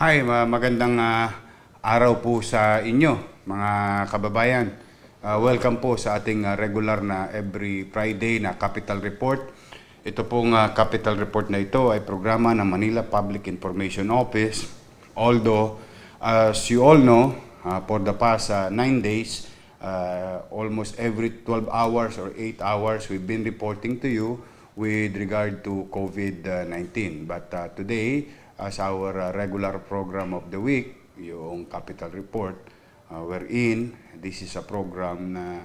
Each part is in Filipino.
Hi, magandang uh, araw po sa inyo, mga kababayan. Uh, welcome po sa ating uh, regular na every Friday na Capital Report. Ito pong uh, Capital Report na ito ay programa ng Manila Public Information Office. Although, as you all know, uh, for the past 9 uh, days, uh, almost every 12 hours or 8 hours, we've been reporting to you with regard to COVID-19. But uh, today, as our uh, regular program of the week, yung capital report, uh, wherein this is a program na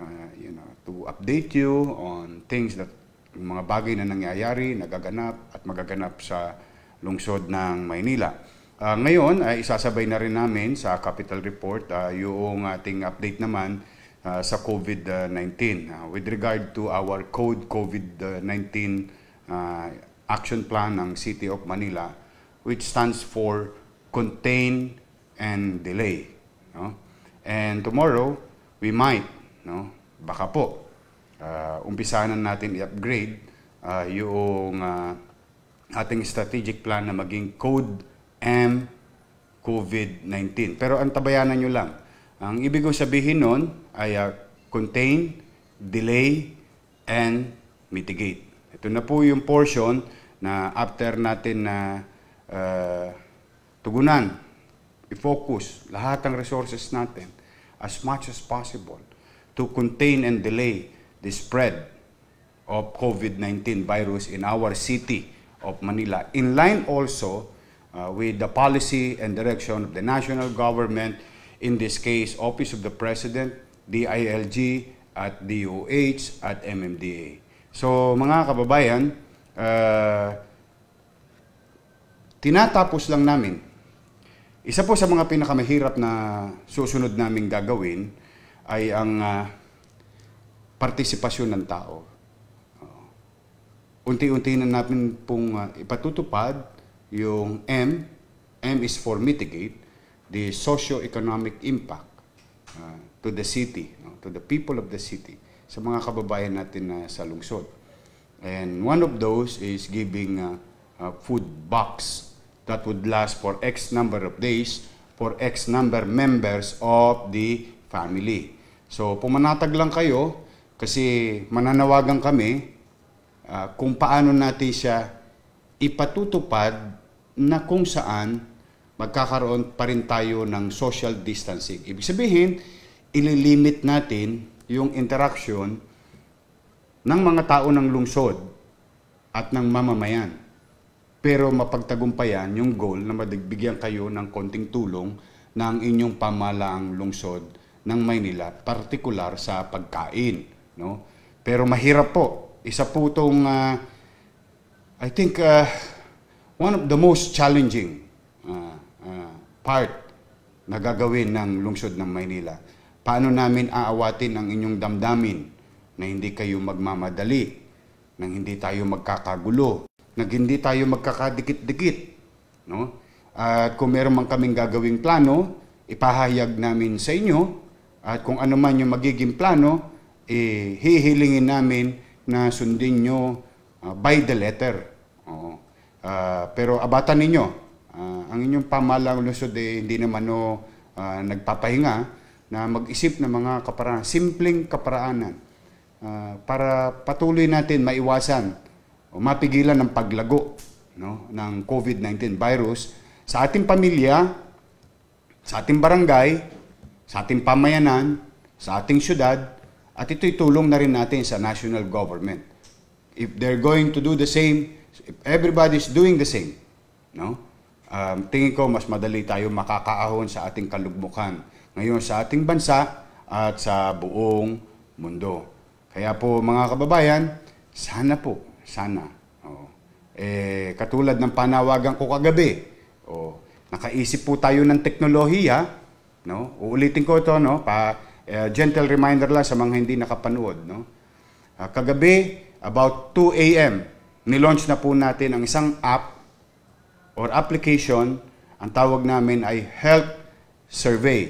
uh, you know, to update you on things that yung mga bagay na nangyayari, nagaganap at magaganap sa lungsod ng Maynila. Uh, ngayon, ay uh, isasabay na rin namin sa capital report uh, yung ating update naman uh, sa COVID-19 uh, with regard to our code COVID-19 uh, action plan ng City of Manila which stands for contain and delay. No? And tomorrow, we might, no? baka po, uh, umpisahan natin i-upgrade uh, yung uh, ating strategic plan na maging Code M COVID-19. Pero ang tabayanan nyo lang. Ang ibig kong sabihin nun ay uh, contain, delay, and mitigate. Ito na po yung portion na after natin na uh, uh, tugunan, i-focus lahat ng resources natin as much as possible to contain and delay the spread of COVID-19 virus in our city of Manila, in line also uh, with the policy and direction of the national government, in this case, Office of the President, DILG, at DOH, at MMDA. So mga kababayan, uh, tinatapos lang namin. Isa po sa mga pinakamahirap na susunod naming gagawin ay ang uh, partisipasyon ng tao. Oh. Unti-unti na namin pong uh, ipatutupad yung M, M is for mitigate, the socio-economic impact uh, to the city, no, to the people of the city, sa mga kababayan natin na uh, sa lungsod. And one of those is giving uh, uh, food box that would last for X number of days for X number members of the family. So, pumanatag lang kayo kasi mananawagan kami uh, kung paano natin siya ipatutupad na kung saan magkakaroon pa rin tayo ng social distancing. Ibig sabihin, ililimit natin yung interaction ng mga tao ng lungsod at ng mamamayan pero mapagtagumpayan yung goal na madigbigyan kayo ng konting tulong ng inyong pamalaang lungsod ng Maynila, partikular sa pagkain. No? Pero mahirap po. Isa po itong, uh, ah, I think, uh, one of the most challenging uh, uh, part na gagawin ng lungsod ng Maynila. Paano namin aawatin ang inyong damdamin na hindi kayo magmamadali, nang hindi tayo magkakagulo, na hindi tayo magkakadikit-dikit. No? At kung meron man kaming gagawing plano, ipahayag namin sa inyo at kung ano man yung magiging plano, eh, hihilingin namin na sundin nyo uh, by the letter. Oo. Uh, pero abatan ninyo, uh, ang inyong pamalang lusod eh, hindi naman no, uh, nagpapahinga na mag-isip ng mga kaparaanan, simpleng kaparaanan uh, para patuloy natin maiwasan o mapigilan ang paglago no, ng COVID-19 virus sa ating pamilya, sa ating barangay, sa ating pamayanan, sa ating syudad, at ito'y tulong na rin natin sa national government. If they're going to do the same, if everybody's doing the same, no? Um, tingin ko mas madali tayo makakaahon sa ating kalugmukan ngayon sa ating bansa at sa buong mundo. Kaya po mga kababayan, sana po sana. Oh. Eh, katulad ng panawagan ko kagabi, oh, nakaisip po tayo ng teknolohiya. No? Uulitin ko ito, no? pa, uh, gentle reminder lang sa mga hindi nakapanood. No? Uh, kagabi, about 2 a.m., nilaunch na po natin ang isang app or application. Ang tawag namin ay Health Survey.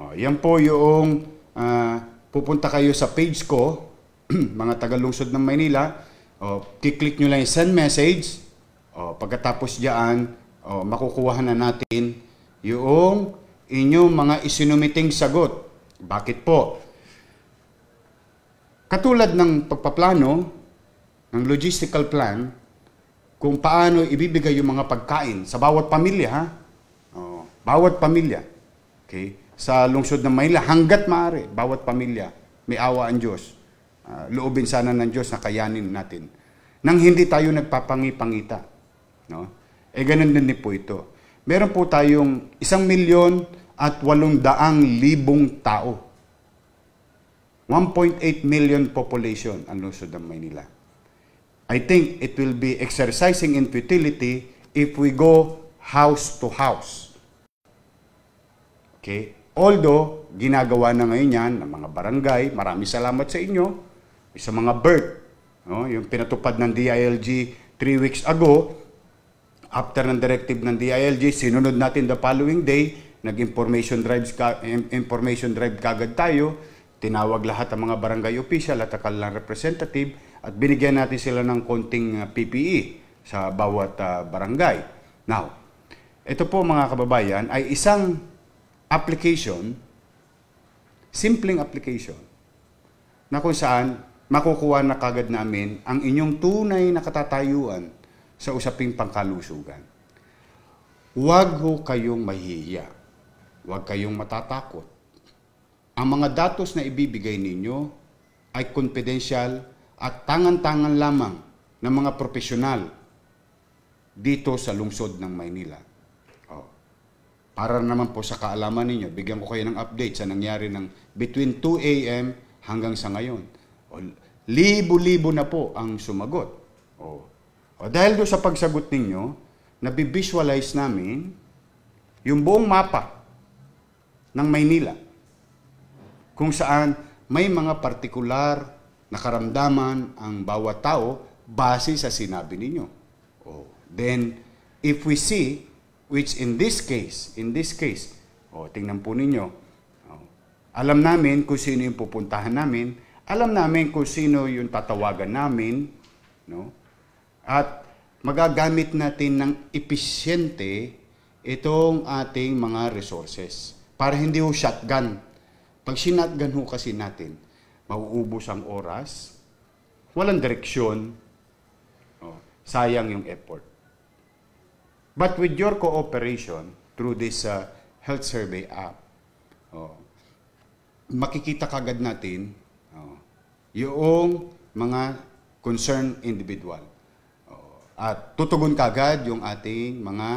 Oh, yan po yung uh, pupunta kayo sa page ko, mga taga-lungsod ng Maynila, o, oh, kiklik nyo lang yung send message. O, oh, pagkatapos dyan, o, oh, makukuha na natin yung inyong mga isinumiting sagot. Bakit po? Katulad ng pagpaplano, ng logistical plan, kung paano ibibigay yung mga pagkain sa bawat pamilya, ha? O, bawat pamilya. Okay? Sa lungsod ng Maynila, hanggat maaari, bawat pamilya, may awa ang Diyos uh, loobin sana ng Diyos na kayanin natin. Nang hindi tayo nagpapangipangita. No? E ganun din po ito. Meron po tayong isang milyon at walong daang libong tao. 1.8 million population ang lungsod ng Maynila. I think it will be exercising in futility if we go house to house. Okay? Although, ginagawa na ngayon yan ng mga barangay, marami salamat sa inyo, sa mga birth. No? Yung pinatupad ng DILG three weeks ago, after ng directive ng DILG, sinunod natin the following day, nag-information drives ka, information drive kagad tayo, tinawag lahat ang mga barangay official at akalang representative at binigyan natin sila ng konting ah, PPE sa bawat uh, barangay. Now, ito po mga kababayan ay isang application, simpleng application, na kung saan makukuha na kagad namin ang inyong tunay na katatayuan sa usaping pangkalusugan. Huwag ho kayong mahihiya. Huwag kayong matatakot. Ang mga datos na ibibigay ninyo ay confidential at tangan-tangan lamang ng mga profesional dito sa lungsod ng Maynila. Oh. Para naman po sa kaalaman ninyo, bigyan ko kayo ng update sa nangyari ng between 2 a.m. hanggang sa ngayon. Libo-libo na po ang sumagot. O, o dahil do sa pagsagot ninyo, nabivisualize namin yung buong mapa ng Maynila kung saan may mga partikular na karamdaman ang bawat tao base sa sinabi ninyo. O, then, if we see, which in this case, in this case, o, tingnan po ninyo, o, alam namin kung sino yung pupuntahan namin, alam namin kung sino yung tatawagan namin, no? At magagamit natin ng episyente itong ating mga resources para hindi ho shotgun. Pag sinatgan ho kasi natin, mauubos ang oras, walang direksyon, oh, sayang yung effort. But with your cooperation through this uh, health survey app, oh, makikita kagad natin yung mga concern individual. At tutugon kagad yung ating mga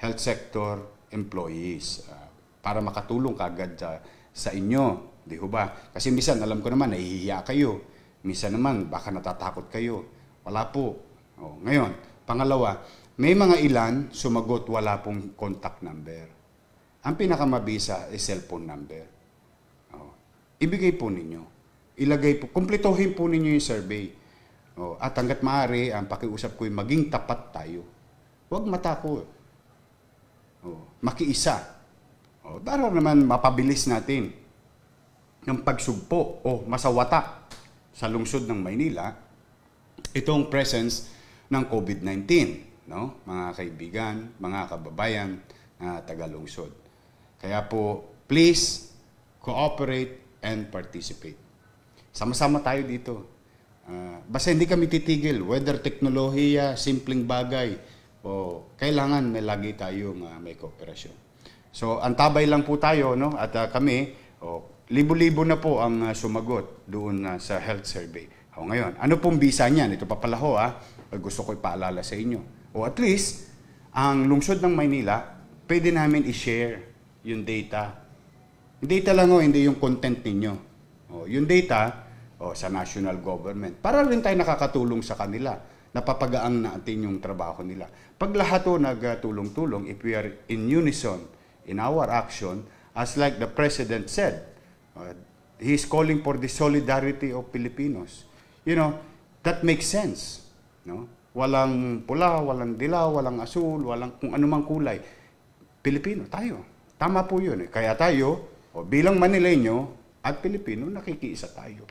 health sector employees ah, para makatulong kagad sa, sa inyo. Di ho ba? Kasi minsan, alam ko naman, nahihiya kayo. Minsan naman, baka natatakot kayo. Wala po. O, ngayon, pangalawa, may mga ilan sumagot wala pong contact number. Ang pinakamabisa ay cellphone number. O, ibigay po ninyo ilagay po, kumpletuhin po ninyo yung survey. O, oh, at hanggat maaari, ang pakiusap ko yung maging tapat tayo. Huwag matakot. O, oh, makiisa. O, oh, para naman mapabilis natin ng pagsugpo o masawata sa lungsod ng Maynila itong presence ng COVID-19, no? Mga kaibigan, mga kababayan na uh, taga-lungsod. Kaya po, please cooperate and participate. Sama-sama tayo dito. Uh, basta hindi kami titigil, whether teknolohiya, simpleng bagay, o kailangan may lagi tayong uh, may kooperasyon. So, antabay lang po tayo, no? At uh, kami, oh, libo-libo na po ang uh, sumagot doon uh, sa health survey. O ngayon, ano pong visa niyan? Ito pa pala ho, ah. Gusto ko ipaalala sa inyo. O at least, ang lungsod ng Maynila, pwede namin i-share yung data. Yung data lang ho, hindi yung content ninyo. O, yung data, o sa national government. Para rin tayo nakakatulong sa kanila. Napapagaang natin yung trabaho nila. Pag lahat o nagtulong-tulong, if we are in unison in our action, as like the President said, uh, he is calling for the solidarity of Filipinos. You know, that makes sense. No? Walang pula, walang dilaw, walang asul, walang kung anumang kulay. Pilipino, tayo. Tama po yun. Eh. Kaya tayo, o bilang Manileño at Pilipino, nakikiisa tayo.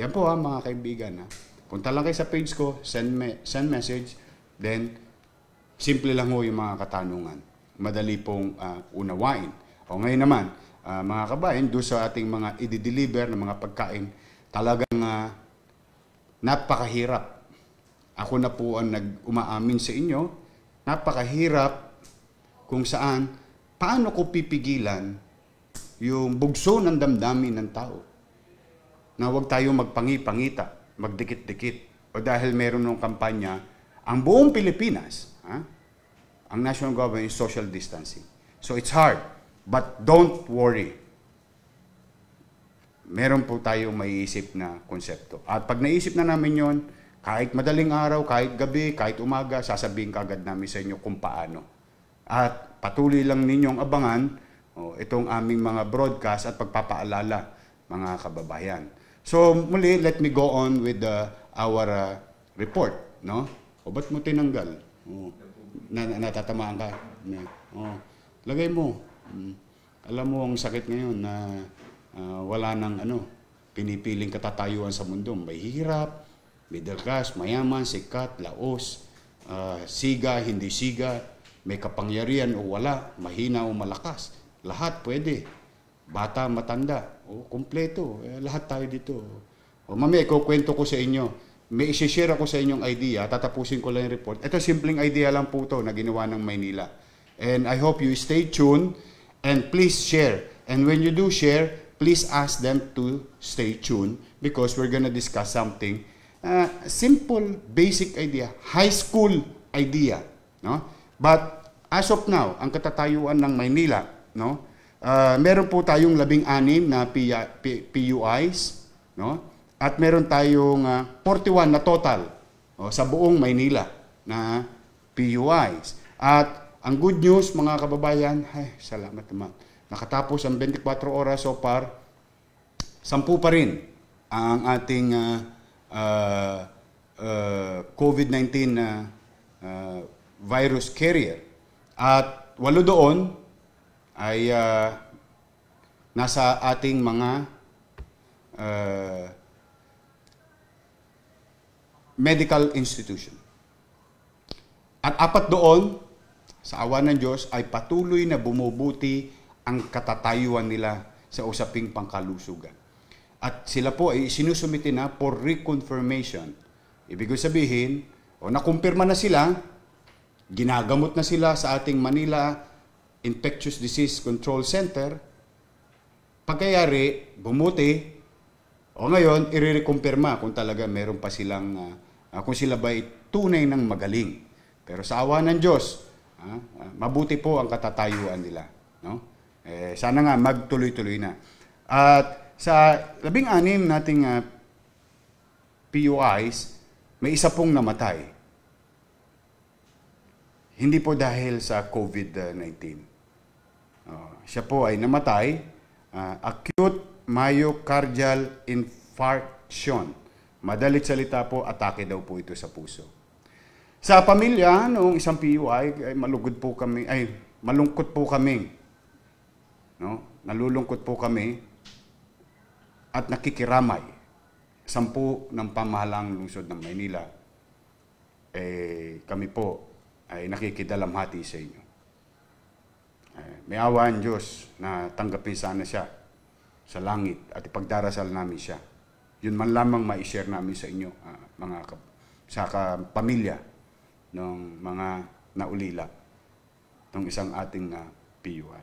Yan po ha ah, mga kaibigan ha. Ah. Punta lang kayo sa page ko, send, me send message, then simple lang ho yung mga katanungan. Madali pong uh, unawain. O ngayon naman, uh, mga kabayan, do sa ating mga i-deliver ng mga pagkain, talagang uh, napakahirap. Ako na po ang nag-umaamin sa inyo, napakahirap kung saan, paano ko pipigilan yung bugso ng damdamin ng tao na huwag tayo magpangi-pangita, magdikit-dikit. O dahil meron ng kampanya, ang buong Pilipinas, ha? ang national government is social distancing. So it's hard, but don't worry. Meron po tayong maiisip na konsepto. At pag naisip na namin yon, kahit madaling araw, kahit gabi, kahit umaga, sasabihin kagad namin sa inyo kung paano. At patuloy lang ninyong abangan oh, itong aming mga broadcast at pagpapaalala mga kababayan. So muli, let me go on with the, uh, our uh, report. No? O ba't mo tinanggal? Oh. Na, natatamaan ka? Oh. Lagay mo. Mm. Alam mo, ang sakit ngayon na uh, wala nang ano, pinipiling katatayuan sa mundo. May hirap, middle class, mayaman, sikat, laos, uh, siga, hindi siga, may kapangyarihan o wala, mahina o malakas. Lahat pwede. Bata, matanda. Oh, kompleto. Eh, lahat tayo dito. Oh, mami, ikukwento ko sa inyo. May isi-share ako sa inyong idea. Tatapusin ko lang yung report. Ito, simpleng idea lang po to na ginawa ng Maynila. And I hope you stay tuned and please share. And when you do share, please ask them to stay tuned because we're gonna discuss something. Uh, simple, basic idea. High school idea. No? But as of now, ang katatayuan ng Maynila, no? Uh, meron po tayong labing anim na PUIs, no? At meron tayong uh, ah, 41 na total oh, sa buong Maynila na PUIs. At ang good news mga kababayan, ay salamat naman. Nakatapos ang 24 oras so far, 10 pa rin ang ating uh, ah, uh, uh, COVID-19 na uh, uh, virus carrier. At walo doon ay uh, nasa ating mga uh, medical institution. At apat doon, sa awa ng Diyos, ay patuloy na bumubuti ang katatayuan nila sa usaping pangkalusugan. At sila po ay sinusumiti na for reconfirmation. Ibig sabihin, o nakumpirma na sila, ginagamot na sila sa ating Manila Infectious Disease Control Center. Pagkayari, bumuti, o ngayon, irerekonfirma kung talaga meron pa silang, uh, kung sila ba tunay ng magaling. Pero sa awa ng Diyos, uh, uh, mabuti po ang katatayuan nila. No? Eh, sana nga magtuloy-tuloy na. At sa labing-anim nating uh, PUIs, may isa pong namatay. Hindi po dahil sa COVID-19 siya po ay namatay. Uh, acute myocardial infarction. Madalit salita po, atake daw po ito sa puso. Sa pamilya, noong isang PUI, ay malugod po kami, ay malungkot po kami. No? Nalulungkot po kami at nakikiramay. Sampu ng pamahalang lungsod ng Maynila, eh, kami po ay nakikidalamhati sa inyo. Eh, may awa ang Diyos na tanggapin sana siya sa langit at ipagdarasal namin siya. Yun man lamang ma-share namin sa inyo, uh, mga sa pamilya ng mga naulila ng isang ating uh, ah, PUI.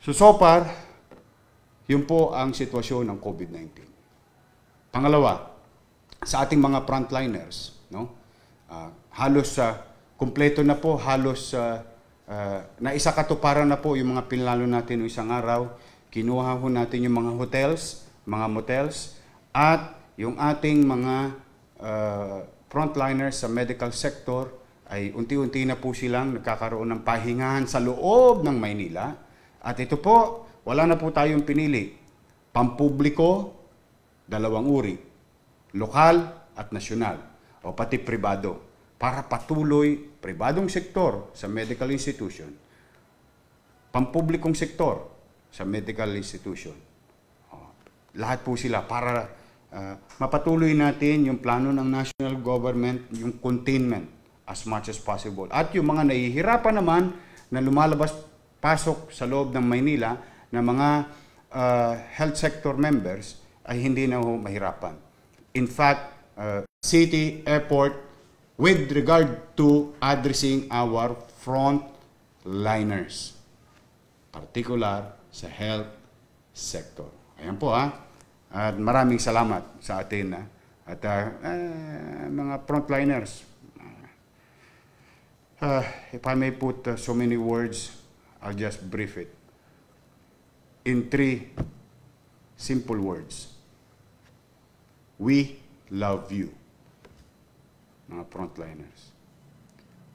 So, so far, yun po ang sitwasyon ng COVID-19. Pangalawa, sa ating mga frontliners, no? Uh, halos sa uh, kumpleto na po halos sa uh, Ah, na isa katuparan na po yung mga pinlalo natin noong isang araw. Kinuha ho natin yung mga hotels, mga motels, at yung ating mga uh, frontliners sa medical sector ay unti-unti na po silang nagkakaroon ng pahingahan sa loob ng Maynila. At ito po, wala na po tayong pinili. Pampubliko, dalawang uri. Lokal at nasyonal. O pati pribado para patuloy pribadong sektor sa medical institution, pampublikong sektor sa medical institution. Lahat po sila para uh, mapatuloy natin yung plano ng national government, yung containment as much as possible. At yung mga nahihirapan naman na lumalabas pasok sa loob ng Maynila na mga uh, health sector members ay hindi na mahirapan. In fact, uh, city, airport, with regard to addressing our frontliners, particular sa health sector. Ayan po ha. Ah. At maraming salamat sa atin ha? Ah. at uh, uh, mga frontliners. Uh, if I may put uh, so many words, I'll just brief it in three simple words. We love you mga frontliners.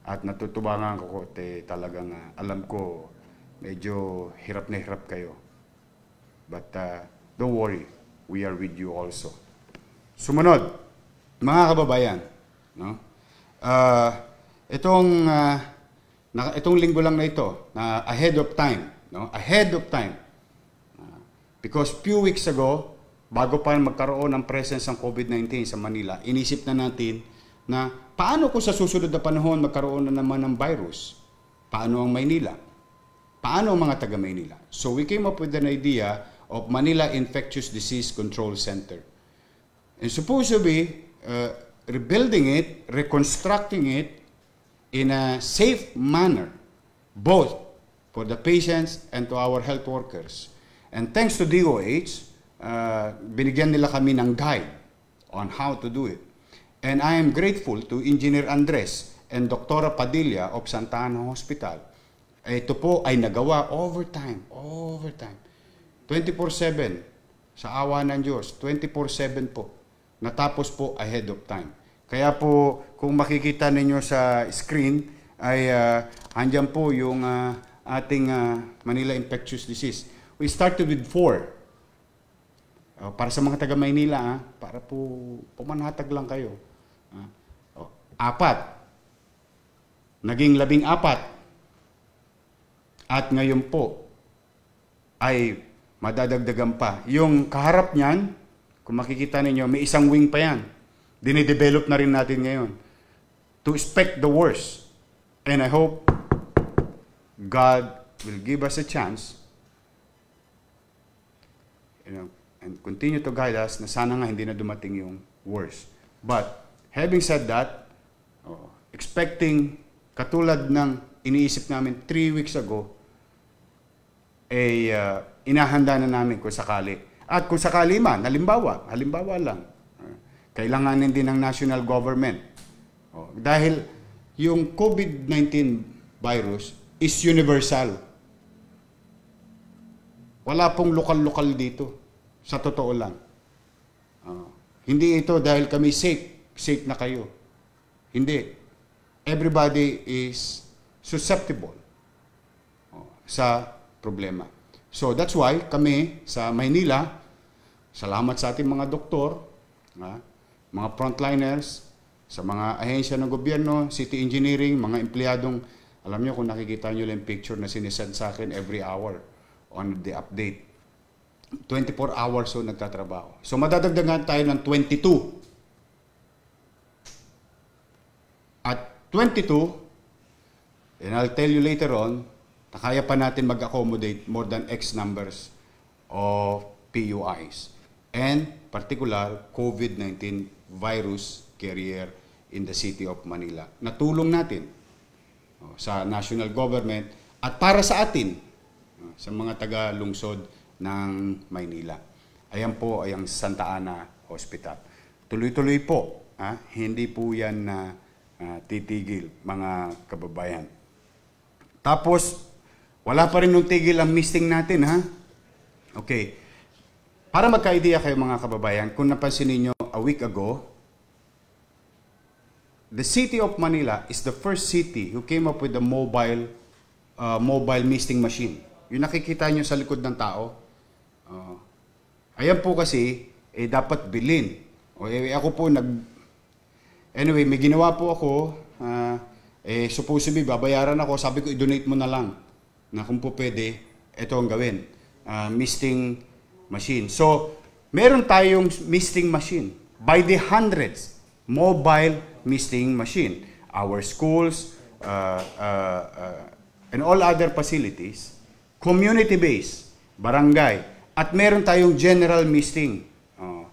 At natutubangan ko, te, talagang uh, alam ko, medyo hirap na hirap kayo. But uh, don't worry, we are with you also. Sumunod, mga kababayan, no? Uh, itong uh, na, itong linggo lang na ito, na ahead of time, no? Ahead of time. Uh, because few weeks ago, bago pa magkaroon ng presence ng COVID-19 sa Manila, inisip na natin na paano kung sa susunod na panahon magkaroon na naman ng virus? Paano ang Maynila? Paano ang mga taga Maynila? So we came up with an idea of Manila Infectious Disease Control Center. And supposed to be uh, rebuilding it, reconstructing it in a safe manner, both for the patients and to our health workers. And thanks to DOH, uh, binigyan nila kami ng guide on how to do it. And I am grateful to Engineer Andres and Dr. Padilla of Santa Ana Hospital. Ito po ay nagawa overtime, overtime. 24-7, sa awa ng Diyos, 24-7 po. Natapos po ahead of time. Kaya po, kung makikita ninyo sa screen, ay uh, andyan po yung uh, ating uh, Manila Infectious Disease. We started with four. Uh, para sa mga taga-Maynila, ah, para po pumanatag lang kayo apat. Naging labing apat. At ngayon po ay madadagdagan pa. Yung kaharap niyan, kung makikita ninyo, may isang wing pa yan. Dinidevelop na rin natin ngayon. To expect the worst. And I hope God will give us a chance you know, and continue to guide us na sana nga hindi na dumating yung worst. But having said that, expecting katulad ng iniisip namin three weeks ago, eh, uh, inahanda na namin kung sakali. At kung sakali man, halimbawa, halimbawa lang, uh, kailanganin din ng national government. Oh, dahil yung COVID-19 virus is universal. Wala pong lokal-lokal dito, sa totoo lang. Uh, hindi ito dahil kami safe, safe na kayo. Hindi everybody is susceptible oh, sa problema. So that's why kami sa Maynila, salamat sa ating mga doktor, ah, mga frontliners, sa mga ahensya ng gobyerno, city engineering, mga empleyadong, alam nyo kung nakikita nyo lang picture na sinisend sa akin every hour on the update. 24 hours so nagtatrabaho. So madadagdagan tayo ng 22. At 22, and I'll tell you later on, na kaya pa natin mag-accommodate more than X numbers of PUIs and particular COVID-19 virus carrier in the city of Manila. Natulong natin oh, sa national government at para sa atin, oh, sa mga taga-lungsod ng Maynila. Ayan po ay ang Santa Ana Hospital. Tuloy-tuloy po. Ha? Ah, hindi po yan na uh, uh, titigil, mga kababayan. Tapos, wala pa rin nung tigil ang missing natin, ha? Okay. Para magka-idea kayo mga kababayan, kung napansin niyo a week ago, the city of Manila is the first city who came up with the mobile uh, mobile misting machine. Yung nakikita nyo sa likod ng tao, uh, ayan po kasi, eh, dapat bilin. O, eh, ako po nag, Anyway, may ginawa po ako. Uh, eh, supposed babayaran ako. Sabi ko, i-donate mo na lang. Na kung po pwede, ito ang gawin. Uh, misting machine. So, meron tayong misting machine. By the hundreds, mobile misting machine. Our schools, uh, uh, uh, and all other facilities, community-based, barangay, at meron tayong general misting uh,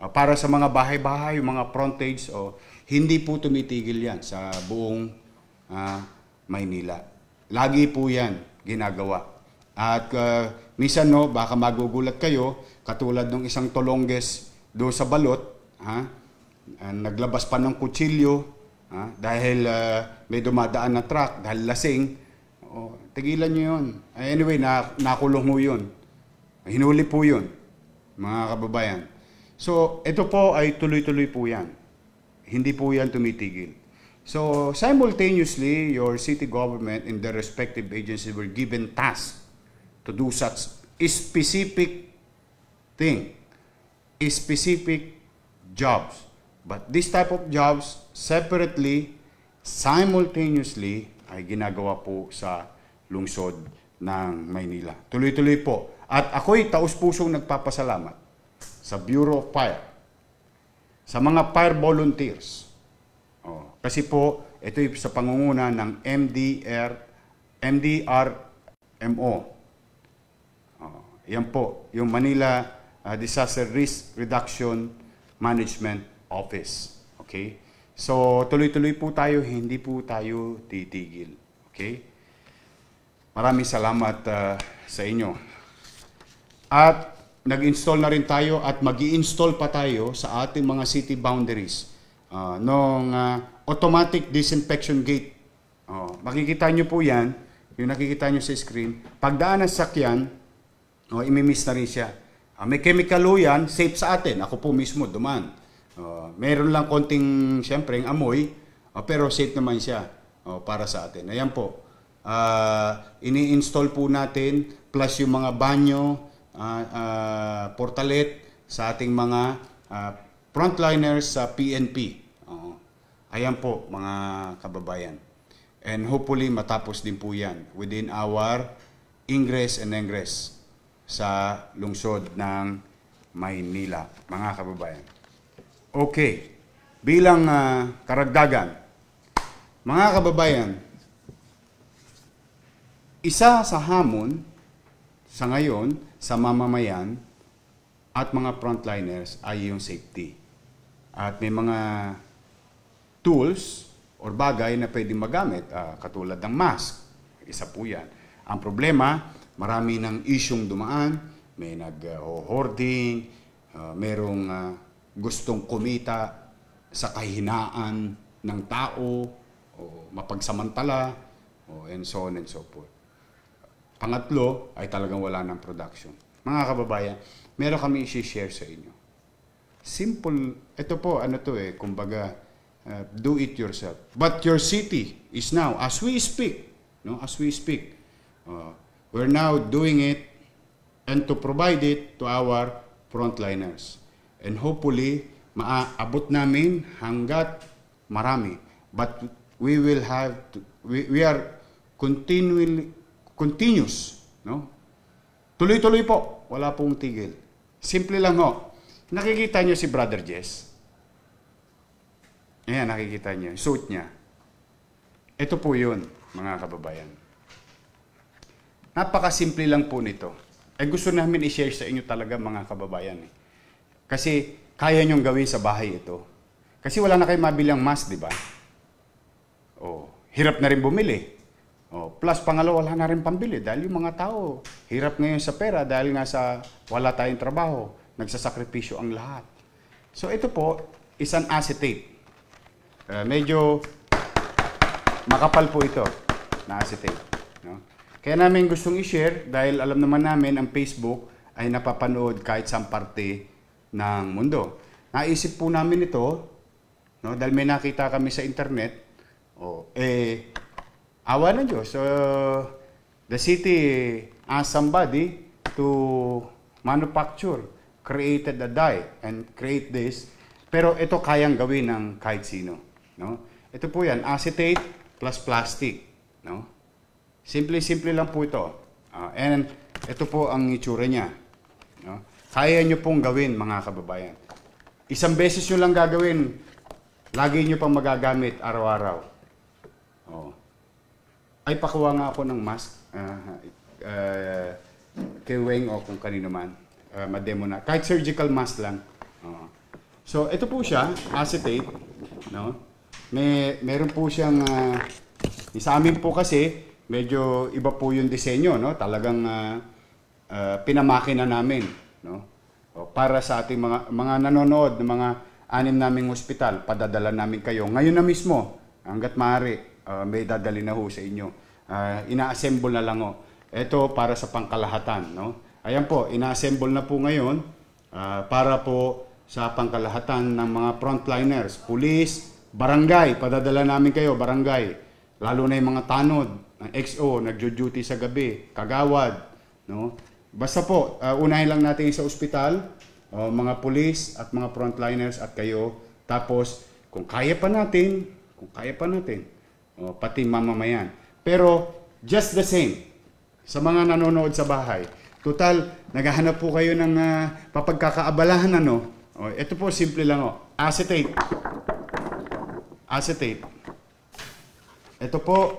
uh, para sa mga bahay-bahay, mga frontage, o oh, hindi po tumitigil yan sa buong uh, Maynila. Lagi po yan ginagawa. At uh, minsan no, baka magugulat kayo, katulad ng isang tolongges do sa balot, ha? Ah, naglabas pa ng kutsilyo ha? dahil uh, may dumadaan na truck, dahil lasing. Oh, tigilan nyo yun. Anyway, na, nakulong mo yun. Hinuli po yun, mga kababayan. So, ito po ay tuloy-tuloy po yan. Hindi po yan tumitigil. So, simultaneously, your city government and their respective agencies were given tasks to do such specific thing, specific jobs. But this type of jobs, separately, simultaneously, ay ginagawa po sa lungsod ng Maynila. Tuloy-tuloy po. At ako'y taus-pusong nagpapasalamat sa Bureau of Fire sa mga fire volunteers. Oh, kasi po, ito yung sa pangunguna ng MDR, MDRMO. Oh, yan po, yung Manila uh, Disaster Risk Reduction Management Office. Okay? So, tuloy-tuloy po tayo, hindi po tayo titigil. Okay? Maraming salamat uh, sa inyo. At nag-install na rin tayo at mag install pa tayo sa ating mga city boundaries uh, ah, ng uh, ah, automatic disinfection gate. Oh, makikita nyo po yan, yung nakikita nyo sa screen. Pagdaan ng sakyan, oh, imimiss na rin siya. Uh, may chemical law yan, safe sa atin. Ako po mismo, duman. Uh, oh, meron lang konting, siyempre, amoy, uh, pero safe naman siya uh, para sa atin. Ayan po. Uh, ini-install po natin, plus yung mga banyo, uh, ah, uh, ah, portalet sa ating mga uh, frontliners sa PNP. Uh, ayan po mga kababayan. And hopefully matapos din po yan within our ingress and ingress sa lungsod ng Maynila, mga kababayan. Okay, bilang uh, karagdagan, mga kababayan, isa sa hamon sa ngayon sa mamamayan at mga frontliners ay yung safety. At may mga tools or bagay na pwedeng magamit, uh, katulad ng mask. Isa po yan. Ang problema, marami ng isyong dumaan, may nag-hoarding, uh, merong uh, gustong kumita sa kahinaan ng tao, o mapagsamantala, o and so on and so forth. Pangatlo ay talagang wala ng production. Mga kababayan, meron kami i share sa inyo. Simple, ito po, ano to eh, kumbaga, uh, do it yourself. But your city is now, as we speak, no, as we speak, uh, we're now doing it and to provide it to our frontliners. And hopefully, maaabot namin hanggat marami. But we will have, to, we, we are continually continuous. No? Tuloy-tuloy po. Wala pong tigil. Simple lang ho. Nakikita niyo si Brother Jess. Ayan, nakikita niyo. Suit niya. Ito po yun, mga kababayan. Napakasimple lang po nito. Ay eh, gusto namin i-share sa inyo talaga, mga kababayan. Eh. Kasi kaya niyong gawin sa bahay ito. Kasi wala na kayo mabilang mask, di ba? Oh, hirap na rin bumili. Oh, plus pangalawa, wala na rin pambili dahil yung mga tao, hirap ngayon sa pera dahil nga sa wala tayong trabaho, nagsasakripisyo ang lahat. So ito po, is acetate. Uh, medyo makapal po ito na acetate. No? Kaya namin gustong i-share dahil alam naman namin ang Facebook ay napapanood kahit saan parte ng mundo. Naisip po namin ito no, dahil may nakita kami sa internet, oh, eh, Awa ng Diyos. Uh, the city asked somebody to manufacture, created the dye, and create this. Pero ito kayang gawin ng kahit sino. No? Ito po yan, acetate plus plastic. No? Simple-simple lang po ito. Uh, and ito po ang itsura niya. No? Kaya nyo pong gawin, mga kababayan. Isang beses nyo lang gagawin, lagi nyo pang magagamit araw-araw. Oh. Ay, pakuha nga ako ng mask. Uh, uh, kay Weng o kung kanino man. Uh, mademo na. Kahit surgical mask lang. Uh. So, ito po siya, acetate. No? May, meron po siyang, uh, sa amin po kasi, medyo iba po yung disenyo. No? Talagang uh, uh, pinamakina namin. No? O, para sa ating mga, mga nanonood ng mga anim naming ospital, padadala namin kayo. Ngayon na mismo, hanggat maaari, uh, may dadali na ho sa inyo. Uh, ina-assemble na lang ho. Ito para sa pangkalahatan. No? Ayan po, ina-assemble na po ngayon uh, para po sa pangkalahatan ng mga frontliners, pulis, barangay, padadala namin kayo, barangay. Lalo na yung mga tanod, ng XO, nagjo-duty sa gabi, kagawad. No? Basta po, uh, unahin lang natin sa ospital, uh, mga pulis at mga frontliners at kayo. Tapos, kung kaya pa natin, kung kaya pa natin, o, pati mamamayan. Pero, just the same, sa mga nanonood sa bahay, total, naghahanap po kayo ng uh, ah, papagkakaabalahan, ano? O, ito po, simple lang, o. Acetate. Acetate. Ito po,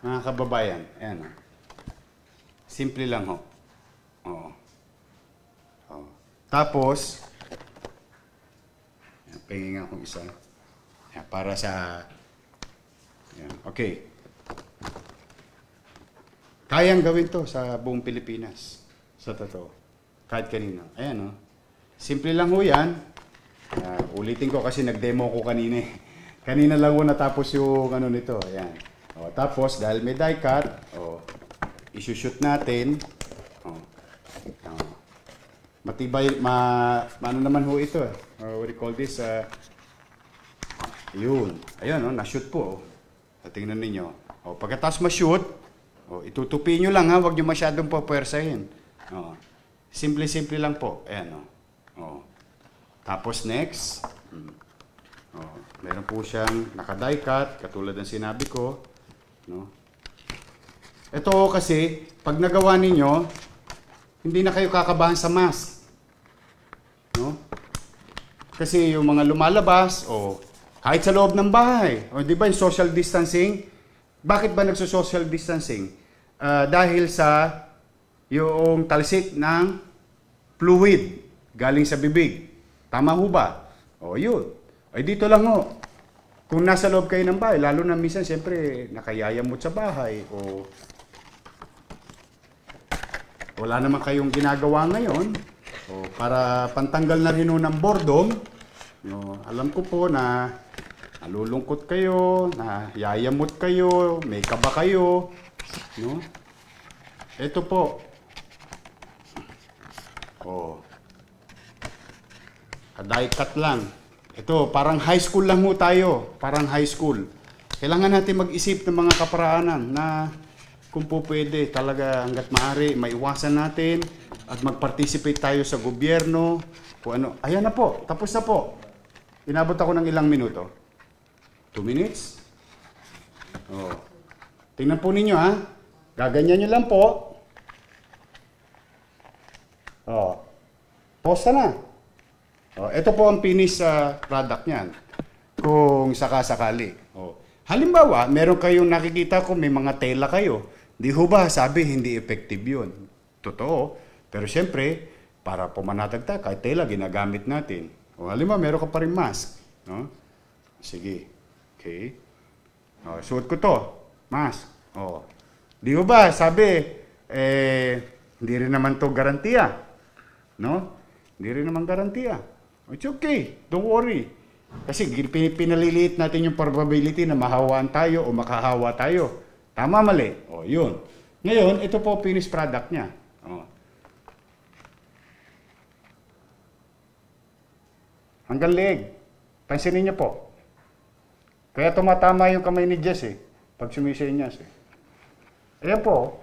mga kababayan, ayan, o. Simple lang, ho. Oo. Oo. Tapos, pingin nga kung isa. Para sa yan. Okay. Kayang gawin to sa buong Pilipinas. Sa totoo. Kahit kanina. Ayan, no? Oh. Simple lang ho yan. Uh, ulitin ko kasi nag-demo ko kanina. Eh. kanina lang ho natapos yung ano nito. Ayan. O, oh, tapos, dahil may die cut, o, oh, isushoot natin. O, o, matibay, ma, ano naman ho ito eh. Uh, what do you call this? Uh, yun. Ayun, no? na-shoot po. At tingnan ninyo. O, pagkatapos ma-shoot, o, itutupi nyo lang ha, huwag nyo masyadong papwersahin. O, simple-simple lang po. Ayan o. o. Tapos next, mm, o, meron po siyang naka-die cut, katulad ng sinabi ko. No? Ito kasi, pag nagawa ninyo, hindi na kayo kakabahan sa mask. No? Kasi yung mga lumalabas, o kahit sa loob ng bahay. O di ba yung social distancing? Bakit ba nagso-social distancing? Uh, dahil sa yung talsik ng fluid galing sa bibig. Tama ho ba? O yun. Ay dito lang ho. Kung nasa loob kayo ng bahay, lalo na minsan siyempre nakayayamot sa bahay o wala naman kayong ginagawa ngayon o para pantanggal na rin ng boredom, yun. Alam ko po na nalulungkot kayo, na yayamot kayo, may kaba kayo. No? Ito po. Oh. Kaday cut lang. Ito, parang high school lang ho tayo. Parang high school. Kailangan natin mag-isip ng mga kaparaanan na kung po pwede talaga hanggat maaari, maiwasan natin at mag-participate tayo sa gobyerno. Kung ano. Ayan na po. Tapos na po. Inabot ako ng ilang minuto? Two minutes? Oh. Tingnan po ninyo ha. Gaganyan nyo lang po. Oh. Posta na. Oh, ito po ang finish uh, ah, product niyan. Kung sakasakali. Oh. Halimbawa, meron kayong nakikita ko may mga tela kayo. Di ho ba sabi hindi effective yun? Totoo. Pero syempre, para pumanatagta, kahit tela ginagamit natin. O halimbawa, meron ka pa rin mask. No? Sige. Okay. O, suot ko to. Mask. O. Di ba, sabi, eh, hindi rin naman to garantiya. No? Hindi rin naman garantiya. It's okay. Don't worry. Kasi pinaliliit natin yung probability na mahawaan tayo o makahawa tayo. Tama, mali. O, yun. Ngayon, ito po finished product niya. O. hanggang leeg. Pansinin niyo po. Kaya tumatama yung kamay ni Jess eh, pag sumisenyas eh. Ayan po.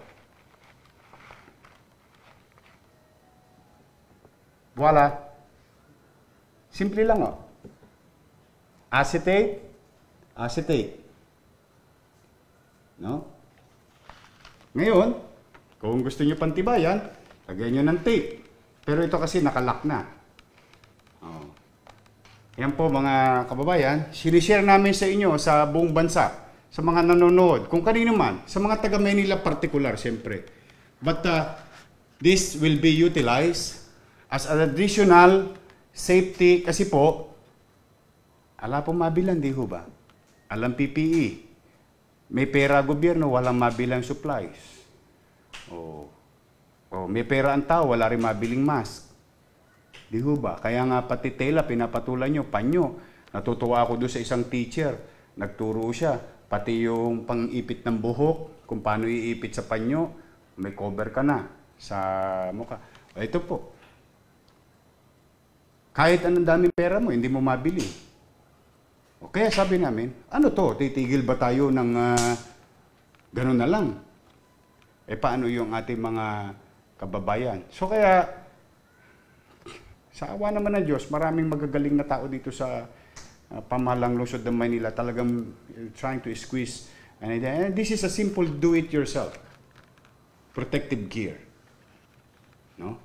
Voila. Simple lang oh. Acetate, acetate. No? Ngayon, kung gusto niyo pantibayan, lagyan niyo ng tape. Pero ito kasi nakalak na. Oh. Yan po mga kababayan, sinishare namin sa inyo sa buong bansa, sa mga nanonood, kung kanino man, sa mga taga Manila particular siyempre. But uh, this will be utilized as an additional safety kasi po, ala pong mabilan, di ho ba? Alam PPE. May pera gobyerno, walang mabilang supplies. O, oh. o oh, may pera ang tao, wala rin mabiling mask. Di ho ba? Kaya nga pati tela, pinapatulan nyo, panyo. Natutuwa ako doon sa isang teacher. Nagturo siya. Pati yung pangipit ng buhok, kung paano iipit sa panyo, may cover ka na sa mukha. O, ito po. Kahit anong daming pera mo, hindi mo mabili. O kaya sabi namin, ano to, titigil ba tayo ng uh, ganun na lang? E paano yung ating mga kababayan? So kaya sa awa naman ng Diyos, maraming magagaling na tao dito sa uh, ah, pamalang lungsod ng Manila. Talagang eh, trying to squeeze. And, and this is a simple do-it-yourself. Protective gear. No?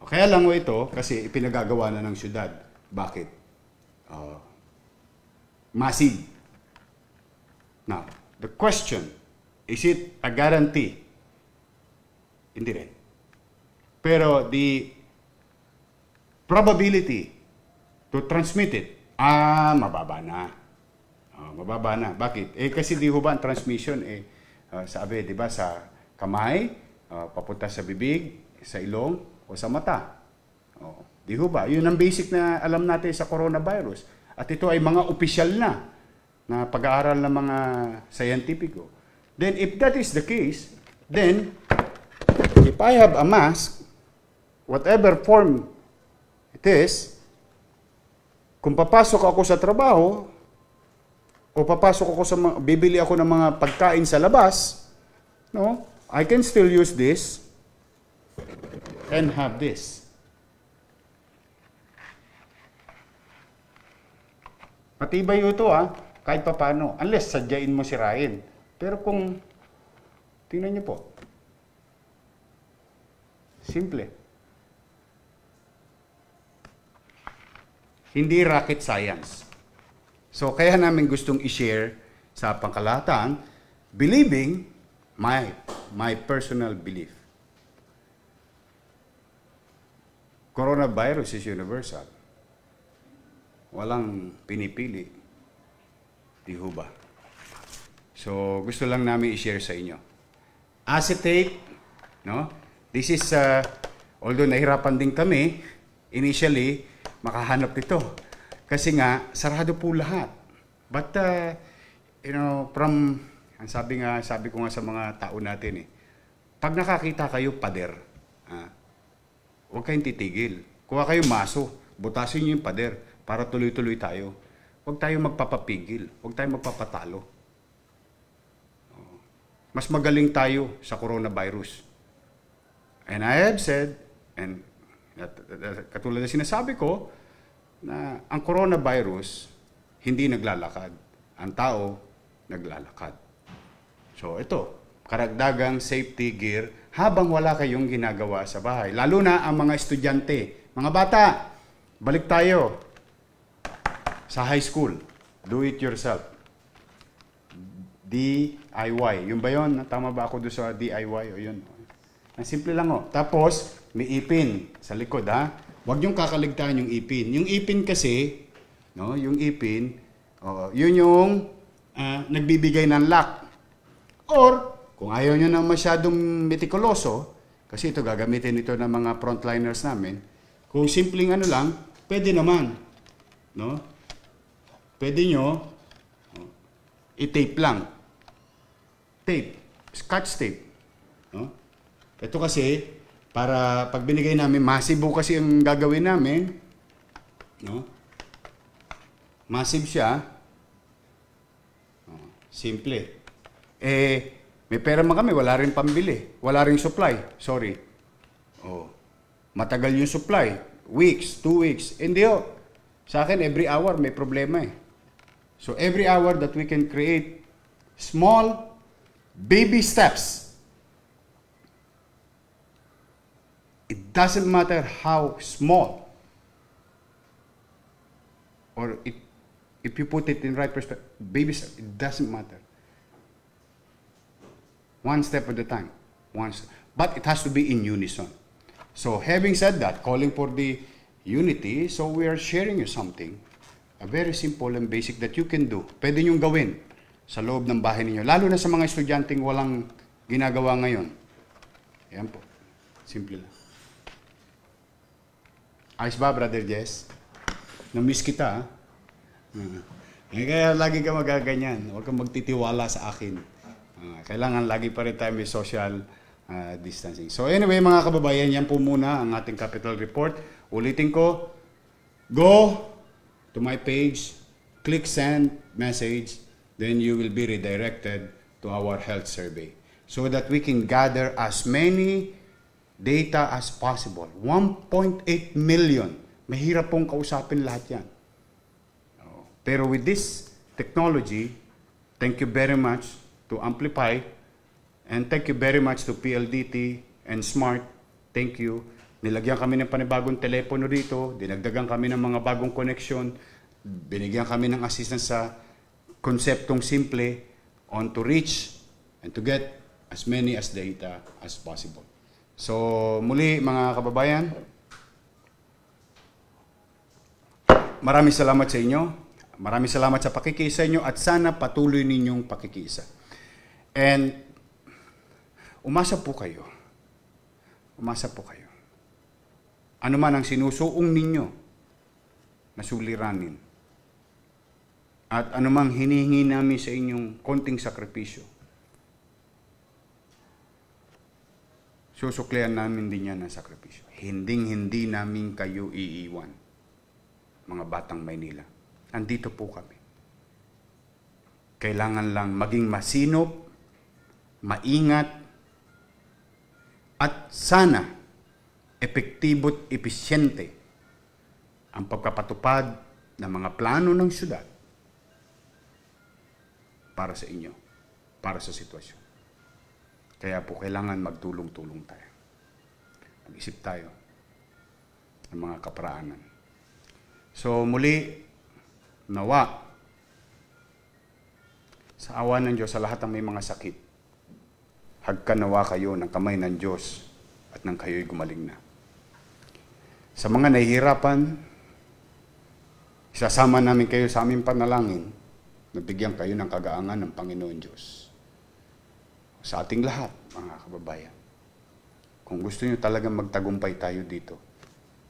O, kaya lang o ito, kasi ipinagagawa na ng syudad. Bakit? Uh, ah, massive. Now, the question, is it a guarantee? Hindi rin. Pero the probability to transmit it, ah, mababa na. Oh, mababa na. Bakit? Eh, kasi di ho ba ang transmission, eh, uh, ah, sabi, di ba, sa kamay, uh, papunta sa bibig, sa ilong, o sa mata. Oh, di ho ba? Yun ang basic na alam natin sa coronavirus. At ito ay mga official na na pag-aaral ng mga scientifico. Oh. Then, if that is the case, then, if I have a mask, whatever form It is, kung papasok ako sa trabaho, o papasok ako sa, bibili ako ng mga pagkain sa labas, no, I can still use this and have this. Matibay ito ha? Ah, kahit papano, unless sadyain mo sirain. Pero kung, tingnan niyo po, simple. Hindi rocket science. So kaya namin gustong i-share sa pangkalatang, believing my, my personal belief. Coronavirus is universal. Walang pinipili. Di ho ba? So, gusto lang namin i-share sa inyo. Acetate, no? This is, uh, although nahirapan din kami, initially, makahanap nito. Kasi nga, sarado po lahat. But, uh, you know, from, ang sabi nga, sabi ko nga sa mga tao natin eh, pag nakakita kayo pader, ah, huwag kayong titigil. Kuha kayo maso, butasin niyo yung pader para tuloy-tuloy tayo. Huwag tayong magpapapigil, huwag tayong magpapatalo. Mas magaling tayo sa coronavirus. And I have said, and at, at, at katulad na sinasabi ko, na ang coronavirus hindi naglalakad. Ang tao naglalakad. So ito, karagdagang safety gear habang wala kayong ginagawa sa bahay. Lalo na ang mga estudyante. Mga bata, balik tayo sa high school. Do it yourself. DIY. Yun ba yun? Tama ba ako doon sa DIY? O yun. Ang simple lang o. Oh. Tapos, may ipin sa likod ha. Huwag niyong kakaligtaan yung ipin. Yung ipin kasi, no, yung ipin, oh, yun yung uh, nagbibigay ng lock. Or, kung ayaw niyo na masyadong metikuloso, kasi ito gagamitin ito ng mga frontliners namin, kung simpleng ano lang, pwede naman. No? Pwede nyo oh, i-tape lang. Tape. Scotch tape. No? Ito kasi, para pag binigay namin, massive kasi ang gagawin namin. No? Massive siya. No? Oh, simple. Eh, may pera man kami, wala rin pambili. Wala rin supply. Sorry. Oh. Matagal yung supply. Weeks, two weeks. Hindi oh. Sa akin, every hour may problema eh. So every hour that we can create small baby steps doesn't matter how small, or it, if you put it in right perspective, baby step, it doesn't matter. One step at a time. once. But it has to be in unison. So having said that, calling for the unity, so we are sharing you something, a very simple and basic that you can do. Pwede niyong gawin sa loob ng bahay ninyo, lalo na sa mga estudyanteng walang ginagawa ngayon. Ayan po. Simple lang. Ayos ba, Brother Jess? Namiss kita, ha? Uh, mm. eh, kaya lagi ka magaganyan. Huwag kang magtitiwala sa akin. Uh, kailangan lagi pa rin tayo may social uh, distancing. So anyway, mga kababayan, yan po muna ang ating capital report. Ulitin ko, go to my page, click send message, then you will be redirected to our health survey so that we can gather as many data as possible. 1.8 million. Mahirap pong kausapin lahat yan. Pero with this technology, thank you very much to Amplify and thank you very much to PLDT and Smart. Thank you. Nilagyan kami ng panibagong telepono dito, dinagdagan kami ng mga bagong connection, binigyan kami ng assistance sa konseptong simple on to reach and to get as many as data as possible. So, muli mga kababayan, maraming salamat sa inyo. Maraming salamat sa pakikisa inyo at sana patuloy ninyong pakikisa. And umasa po kayo. Umasa po kayo. Ano man ang sinusuong ninyo, nasuliranin. At anumang hinihingi namin sa inyong konting sakripisyo, susuklian namin din yan ng sakripisyo. Hinding-hindi namin kayo iiwan, mga batang Maynila. Andito po kami. Kailangan lang maging masinop, maingat, at sana epektibo at epesyente ang pagkapatupad ng mga plano ng syudad para sa inyo, para sa sitwasyon. Kaya po kailangan magtulong-tulong tayo. Mag-isip tayo ng mga kaparaanan. So muli, nawa, sa awa ng Diyos, sa lahat ng may mga sakit, hagkanawa kayo ng kamay ng Diyos at nang kayo'y gumaling na. Sa mga nahihirapan, isasama namin kayo sa aming panalangin, na bigyan kayo ng kagaangan ng Panginoon Diyos sa ating lahat, mga kababayan. Kung gusto nyo talaga magtagumpay tayo dito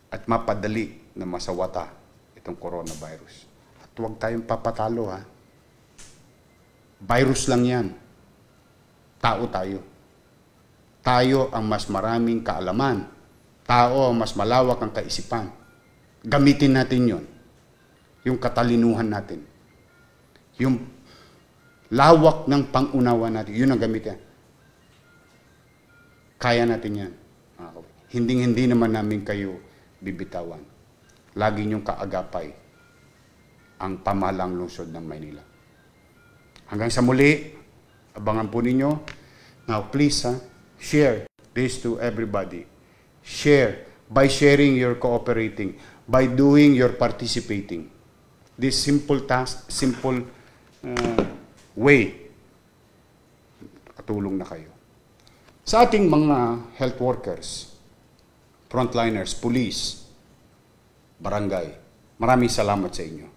at mapadali na masawata itong coronavirus. At huwag tayong papatalo ha. Virus lang yan. Tao tayo. Tayo ang mas maraming kaalaman. Tao ang mas malawak ang kaisipan. Gamitin natin yon Yung katalinuhan natin. Yung lawak ng pangunawa natin. Yun ang gamitin. Kaya natin yan. Ah, Hinding-hindi naman namin kayo bibitawan. Lagi niyong kaagapay ang pamalang lungsod ng Maynila. Hanggang sa muli, abangan po ninyo. Now please, ha, share this to everybody. Share. By sharing, you're cooperating. By doing, you're participating. This simple task, simple uh, way, katulong na kayo. Sa ating mga health workers, frontliners, police, barangay, maraming salamat sa inyo.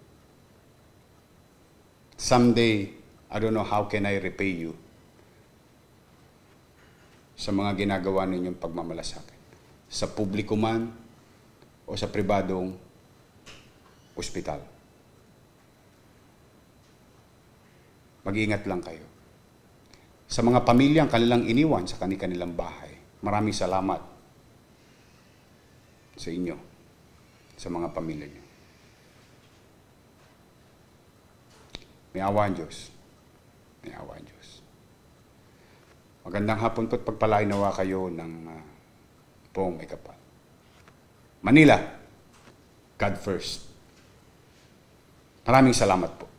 Someday, I don't know how can I repay you sa mga ginagawa ninyong pagmamalasakit. Sa publiko man o sa pribadong ospital. Mag-ingat lang kayo. Sa mga pamilyang kanilang iniwan sa kanilang bahay, maraming salamat sa inyo, sa mga pamilya niyo. May awa ang Diyos. May awa ang Diyos. Magandang hapon po at pagpalain nawa kayo ng uh, ah, pong may kapal. Manila, God first. Maraming salamat po.